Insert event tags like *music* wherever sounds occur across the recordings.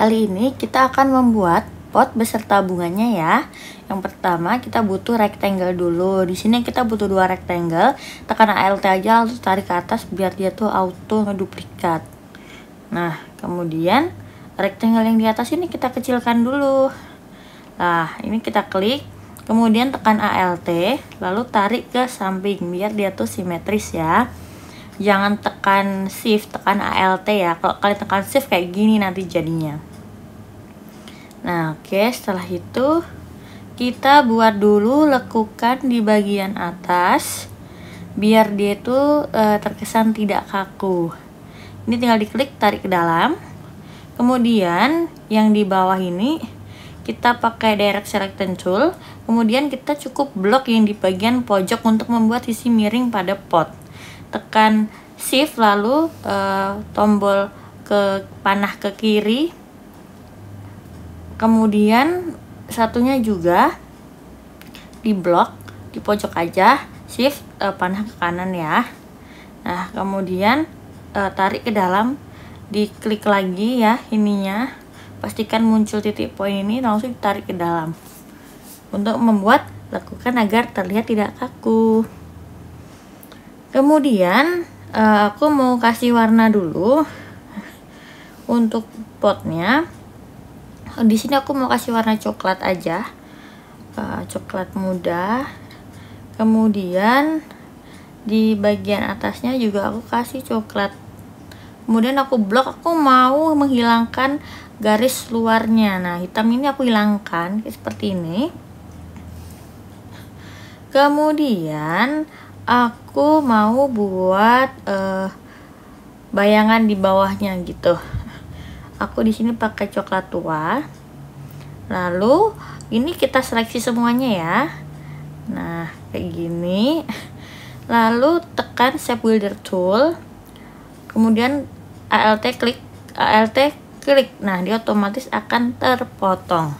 Kali ini kita akan membuat pot beserta bunganya ya. Yang pertama kita butuh rectangle dulu. Di sini kita butuh dua rectangle. Tekan ALT aja lalu tarik ke atas biar dia tuh auto ngeduplikat. Nah, kemudian rectangle yang di atas ini kita kecilkan dulu. Nah, ini kita klik, kemudian tekan ALT, lalu tarik ke samping biar dia tuh simetris ya jangan tekan shift tekan alt ya kalau kalian tekan shift kayak gini nanti jadinya Nah, oke, setelah itu kita buat dulu lekukan di bagian atas biar dia itu e, terkesan tidak kaku. Ini tinggal diklik tarik ke dalam. Kemudian yang di bawah ini kita pakai direct selection tool. Kemudian kita cukup blok yang di bagian pojok untuk membuat sisi miring pada pot. Tekan shift lalu e, tombol ke panah ke kiri kemudian satunya juga di blok di pojok aja shift uh, panah ke kanan ya nah kemudian uh, tarik ke dalam diklik lagi ya ininya pastikan muncul titik poin ini langsung tarik ke dalam untuk membuat lakukan agar terlihat tidak kaku kemudian uh, aku mau kasih warna dulu untuk potnya Oh, di sini aku mau kasih warna coklat aja uh, coklat muda kemudian di bagian atasnya juga aku kasih coklat kemudian aku blok aku mau menghilangkan garis luarnya nah hitam ini aku hilangkan seperti ini kemudian aku mau buat uh, bayangan di bawahnya gitu aku di sini pakai coklat tua lalu ini kita seleksi semuanya ya nah kayak gini lalu tekan shape builder tool kemudian alt klik alt klik nah dia otomatis akan terpotong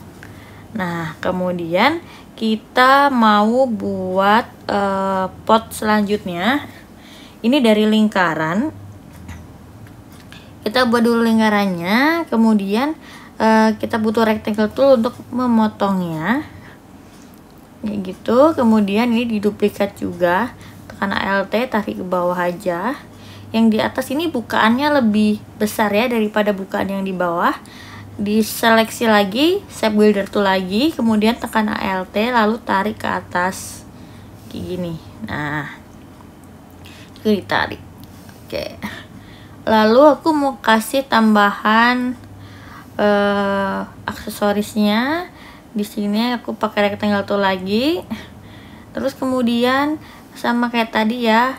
nah kemudian kita mau buat uh, pot selanjutnya ini dari lingkaran kita buat dulu lingkarannya kemudian uh, kita butuh rectangle tool untuk memotongnya kayak gitu kemudian ini diduplikat juga tekan alt tarik ke bawah aja yang di atas ini bukaannya lebih besar ya daripada bukaan yang di bawah diseleksi lagi shape builder tuh lagi kemudian tekan alt lalu tarik ke atas kayak gini nah ditarik oke okay lalu aku mau kasih tambahan uh, aksesorisnya di sini aku pakai rectangle tool lagi terus kemudian sama kayak tadi ya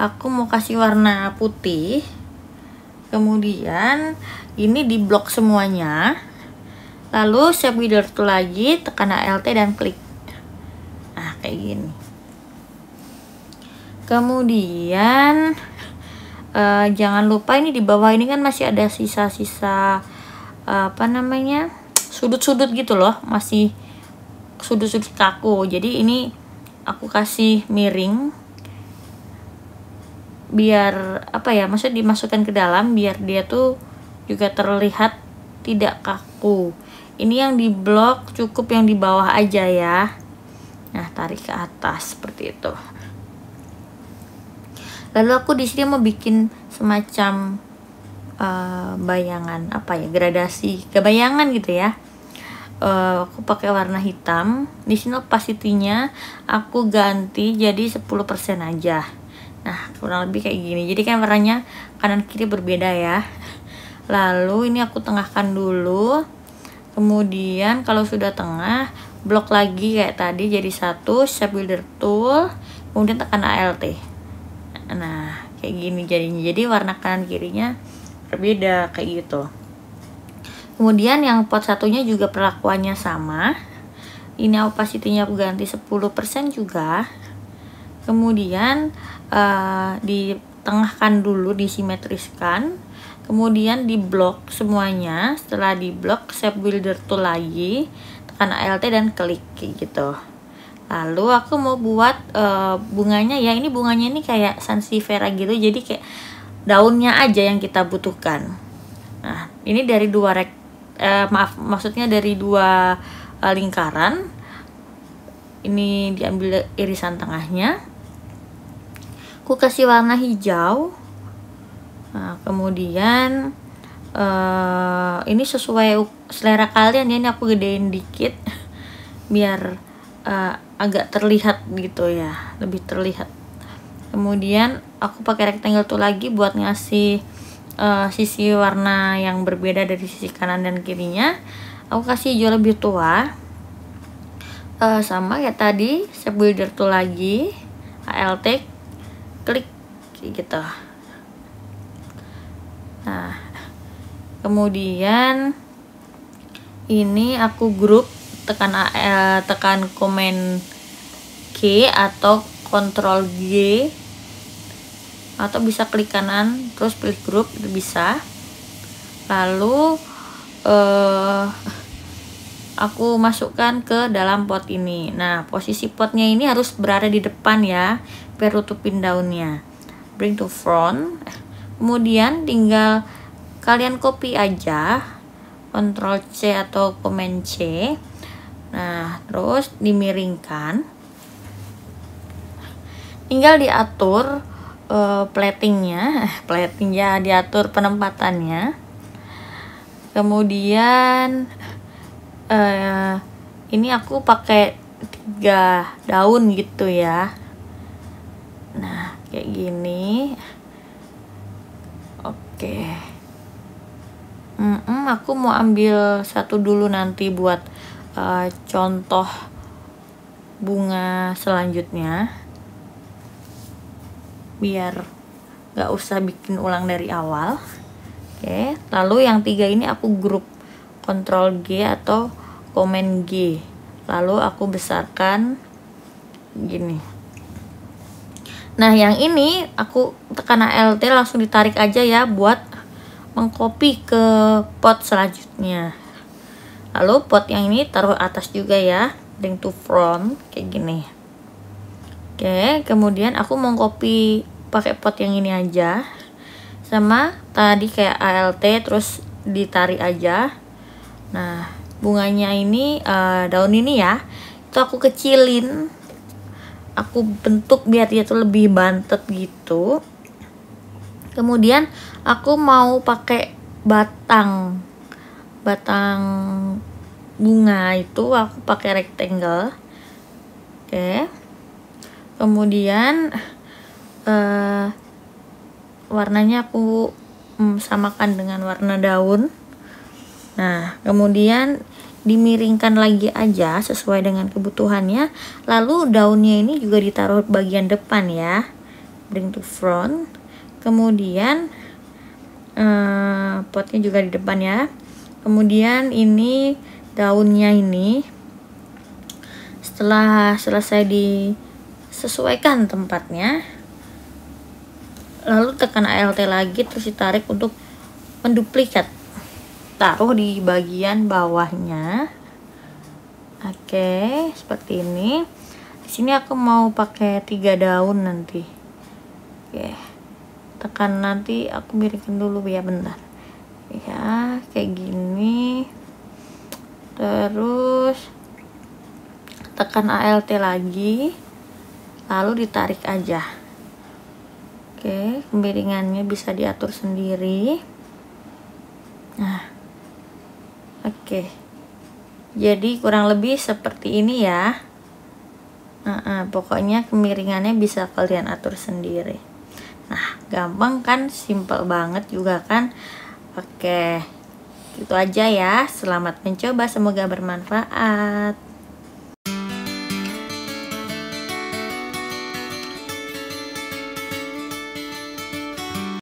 aku mau kasih warna putih kemudian ini di blok semuanya lalu shape wither tuh lagi tekan alt dan klik nah kayak gini kemudian uh, jangan lupa ini di bawah ini kan masih ada sisa-sisa uh, apa namanya sudut-sudut gitu loh masih sudut-sudut kaku jadi ini aku kasih miring biar apa ya maksudnya dimasukkan ke dalam biar dia tuh juga terlihat tidak kaku ini yang di blok cukup yang di bawah aja ya nah tarik ke atas seperti itu lalu aku di sini mau bikin semacam uh, bayangan apa ya gradasi kebayangan gitu ya uh, aku pakai warna hitam di sini opacity-nya aku ganti jadi 10% aja nah kurang lebih kayak gini jadi kan warnanya kanan kiri berbeda ya lalu ini aku tengahkan dulu kemudian kalau sudah tengah blok lagi kayak tadi jadi satu shape builder tool kemudian tekan alt nah kayak gini jadinya jadi warna kanan kirinya berbeda kayak gitu kemudian yang pot satunya juga perlakuannya sama ini opacity-nya aku ganti 10% juga kemudian uh, ditengahkan dulu disimetriskan kemudian di blok semuanya setelah di blok shape builder tuh lagi tekan alt dan klik gitu lalu aku mau buat uh, bunganya ya ini bunganya ini kayak sansevera gitu jadi kayak daunnya aja yang kita butuhkan nah ini dari dua rek uh, maaf maksudnya dari dua uh, lingkaran ini diambil irisan tengahnya aku kasih warna hijau nah, kemudian uh, ini sesuai selera kalian ya ini aku gedein dikit *laughs* biar agak terlihat gitu ya lebih terlihat kemudian aku pakai rectangle tool lagi buat ngasih uh, sisi warna yang berbeda dari sisi kanan dan kirinya aku kasih hijau lebih tua uh, sama kayak tadi shape builder tool lagi alt klik gitu nah kemudian ini aku grup tekan uh, tekan komen G atau kontrol G atau bisa klik kanan terus pilih grup bisa lalu uh, aku masukkan ke dalam pot ini nah posisi potnya ini harus berada di depan ya biar tutupin daunnya bring to front kemudian tinggal kalian copy aja Ctrl C atau Command C Nah, terus dimiringkan. Tinggal diatur uh, platingnya, eh, plating ya diatur penempatannya. Kemudian uh, ini aku pakai tiga daun gitu ya. Nah, kayak gini. Oke. Okay. Mm -mm, aku mau ambil satu dulu nanti buat Eh, contoh bunga selanjutnya biar gak usah bikin ulang dari awal oke okay. lalu yang tiga ini aku grup Ctrl G atau komen G lalu aku besarkan gini nah yang ini aku tekan ALT langsung ditarik aja ya buat mengcopy ke pot selanjutnya lalu pot yang ini taruh atas juga ya ring to front kayak gini oke kemudian aku mau copy pakai pot yang ini aja sama tadi kayak ALT terus ditarik aja nah bunganya ini uh, daun ini ya itu aku kecilin aku bentuk biar dia tuh lebih bantet gitu kemudian aku mau pakai batang batang bunga itu aku pakai rectangle oke kemudian uh, warnanya aku mm, samakan dengan warna daun nah kemudian dimiringkan lagi aja sesuai dengan kebutuhannya lalu daunnya ini juga ditaruh bagian depan ya bring to front kemudian uh, potnya juga di depan ya kemudian ini daunnya ini setelah selesai disesuaikan tempatnya lalu tekan alt lagi terus ditarik untuk menduplikat taruh di bagian bawahnya oke okay, seperti ini di sini aku mau pakai tiga daun nanti oke okay. tekan nanti aku miringin dulu ya bentar ya kayak gini sini terus tekan ALT lagi lalu ditarik aja oke kemiringannya bisa diatur sendiri nah oke jadi kurang lebih seperti ini ya uh -uh, pokoknya kemiringannya bisa kalian atur sendiri nah gampang kan simple banget juga kan oke okay. Itu aja ya. Selamat mencoba, semoga bermanfaat.